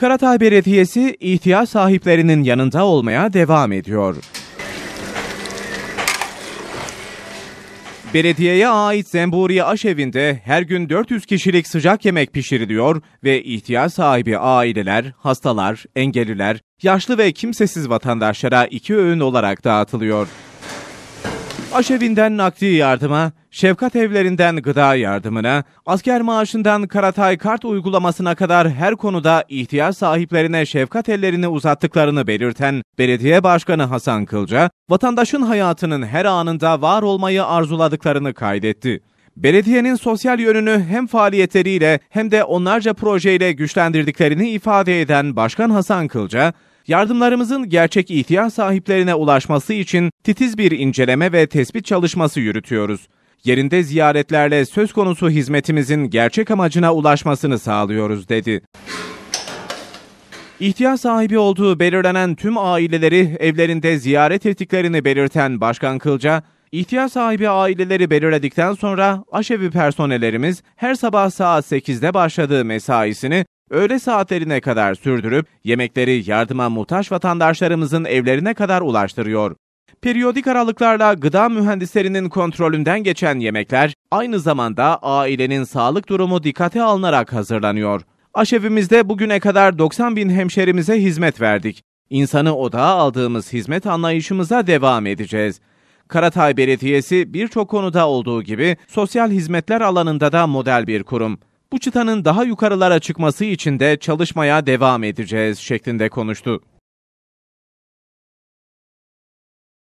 Karatay Belediyesi ihtiyaç sahiplerinin yanında olmaya devam ediyor. Belediyeye ait Zemburiye Aşevi'nde her gün 400 kişilik sıcak yemek pişiriliyor ve ihtiyaç sahibi aileler, hastalar, engelliler, yaşlı ve kimsesiz vatandaşlara iki öğün olarak dağıtılıyor. Aşevinden nakdi yardıma, şefkat evlerinden gıda yardımına, asker maaşından Karatay Kart uygulamasına kadar her konuda ihtiyaç sahiplerine şefkat ellerini uzattıklarını belirten Belediye Başkanı Hasan Kılca, vatandaşın hayatının her anında var olmayı arzuladıklarını kaydetti. Belediyenin sosyal yönünü hem faaliyetleriyle hem de onlarca projeyle güçlendirdiklerini ifade eden Başkan Hasan Kılca, Yardımlarımızın gerçek ihtiyaç sahiplerine ulaşması için titiz bir inceleme ve tespit çalışması yürütüyoruz. Yerinde ziyaretlerle söz konusu hizmetimizin gerçek amacına ulaşmasını sağlıyoruz dedi. İhtiyaç sahibi olduğu belirlenen tüm aileleri evlerinde ziyaret ettiklerini belirten Başkan Kılca, ihtiyaç sahibi aileleri belirledikten sonra aşevi personellerimiz her sabah saat 8'de başladığı mesaisini öğle saatlerine kadar sürdürüp yemekleri yardıma muhtaç vatandaşlarımızın evlerine kadar ulaştırıyor. Periyodik aralıklarla gıda mühendislerinin kontrolünden geçen yemekler aynı zamanda ailenin sağlık durumu dikkate alınarak hazırlanıyor. Aşevimizde bugüne kadar 90 bin hemşerimize hizmet verdik. İnsanı odağa aldığımız hizmet anlayışımıza devam edeceğiz. Karatay Belediyesi birçok konuda olduğu gibi sosyal hizmetler alanında da model bir kurum. Bu çıtanın daha yukarılara çıkması için de çalışmaya devam edeceğiz şeklinde konuştu.